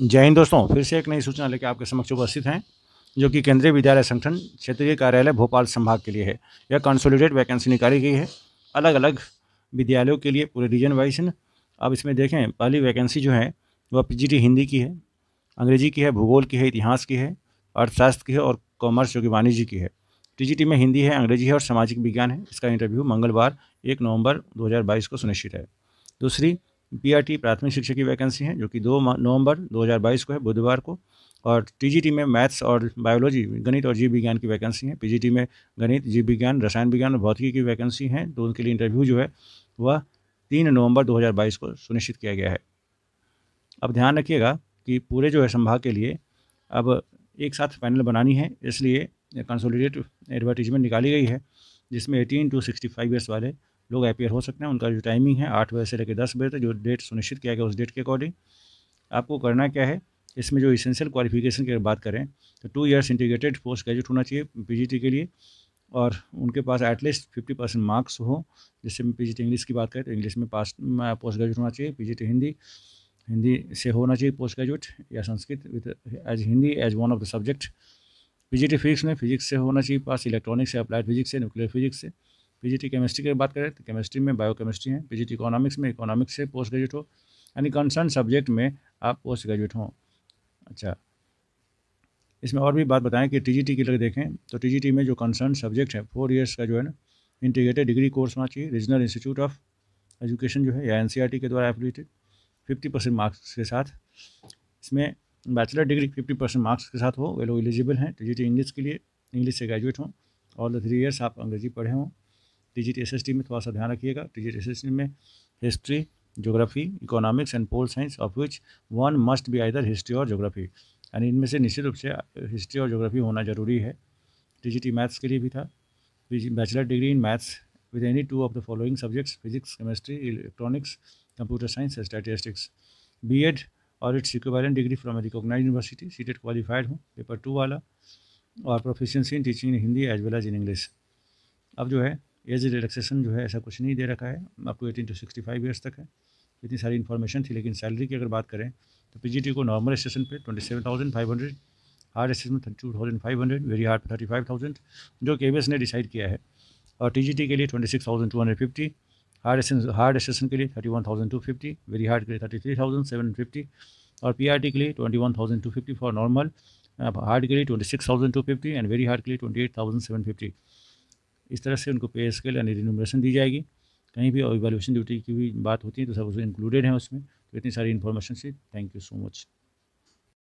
जय हिंद दोस्तों फिर से एक नई सूचना लेकर आपके समक्ष उपस्थित हैं जो कि केंद्रीय विद्यालय संगठन क्षेत्रीय कार्यालय भोपाल संभाग के लिए है यह कंसोलिडेट वैकेंसी निकाली गई है अलग अलग विद्यालयों के लिए पूरे रीजन वाइज अब इसमें देखें पहली वैकेंसी जो है वह पी हिंदी की है अंग्रेजी की है भूगोल की है इतिहास की है अर्थशास्त्र की है और कॉमर्स जो कि वाणिज्य की है टी में हिंदी है अंग्रेजी है और सामाजिक विज्ञान है इसका इंटरव्यू मंगलवार एक नवंबर 2022 को सुनिश्चित है दूसरी पीआरटी प्राथमिक शिक्षा की वैकेंसी है जो कि दो नवंबर 2022 को है बुधवार को और टीजीटी में मैथ्स और बायोलॉजी गणित और जीव विज्ञान की वैकेंसी है पीजीटी में गणित जीव विज्ञान रसायन विज्ञान और भौतिकी की वैकेंसी हैं तो उनके लिए इंटरव्यू जो है वह तीन नवंबर 2022 को सुनिश्चित किया गया है अब ध्यान रखिएगा कि पूरे जो है संभाग के लिए अब एक साथ पैनल बनानी है इसलिए कंसोलिडेट एडवर्टीजमेंट निकाली गई है जिसमें eighteen to sixty five years वाले लोग अपेयर हो सकते हैं उनका जो टाइमिंग है आठ बजे से लेकर दस बजे तक जो डेट सुनिश्चित किया गया उस डेट के अकॉर्डिंग आपको करना क्या है इसमें जो इसेंशियल क्वालिफिकेशन की बात करें तो two years integrated post graduate होना चाहिए पीजीटी के लिए और उनके पास एटलीस्ट फिफ्टी परसेंट मार्क्स हो जैसे जी इंग्लिश की बात करें तो इंग्लिश में पास पोस्ट ग्रेजुएट होना चाहिए पी हिंदी हिंदी से होना चाहिए पोस्ट ग्रेजुएट या Sanskrit with as Hindi as one of the subject पी फिजिक्स में फिजिक्स से होना चाहिए पास इलेक्ट्रॉनिक्स से अप्लाइड फिजिक्स से न्यूक्लियर फिजिक्स से पीजीटी केमिस्ट्री की के बात करें तो केमिस्ट्री में बायो केमिस्ट्री है पीजीटी इकोनॉमिक्स में इकोनॉमिक्स से पोस्ट ग्रेजुएट हो यानी कंसर्न सब्जेक्ट में आप पोस्ट ग्रेजुएट हों अच्छा इसमें और भी बात बताएं कि टीजीटी की लग देखें तो टीजीटी में जो कंसर्न सब्जेक्ट है फोर ईयर्स का जो है ना इंटीग्रेटेड डिग्री कोर्स होना चाहिए रीजनल इंस्टीट्यूट ऑफ एजुकेशन जो है या एन e के द्वारा एफिलेटेड फिफ्टी परसेंट मार्क्स के साथ इसमें bachelor degree fifty percent marks के साथ हो वे लोग एलिजिबल हैं टी इंग्लिश के लिए इंग्लिश से ग्रेजुएट हों और थ्री ईयर्स आप अंग्रेजी पढ़े हों टीजीटी एस में थोड़ा सा ध्यान रखिएगा टीजीटी एस में history geography economics and pol science of which one must be either history और ज्योग्राफी यानी इनमें से निश्चित रूप से हिस्ट्री uh, और ज्योग्राफी होना जरूरी है टीजीटी मैथ्स e के लिए भी था bachelor degree in maths with any two of the following subjects physics chemistry electronics computer science statistics B Ed और its equivalent degree from recognize university CTET qualified हूँ paper two वाला और proficiency in teaching in Hindi as well as in English अब जो है age relaxation जो है ऐसा कुछ नहीं दे रखा है आपको eighteen to sixty five years तक है इतनी सारी इन्फॉर्मेशन थी लेकिन सैलरी की अगर बात करें तो टी को नॉर्मल स्टेशन पे twenty seven thousand five hundred hard station में two thousand five hundred very hard thirty five thousand जो के ने डिसाइड किया है और टी के लिए twenty six thousand two hundred fifty hard एसन हार्ड स्टेशन के लिए thirty one thousand two fifty very hard के लिए thirty three thousand seven fifty और पी आर टी के लिए twenty one thousand two fifty for normal hard के लिए twenty six thousand two fifty and very hard के लिए twenty eight thousand seven fifty इस तरह से उनको पे स्केल यानी रिनोमेशन दी जाएगी कहीं भी और ड्यूटी की भी बात होती है तो सब उसमें इंक्लूडेड है उसमें तो इतनी सारी इन्फॉर्मेशन से थैंक यू सो मच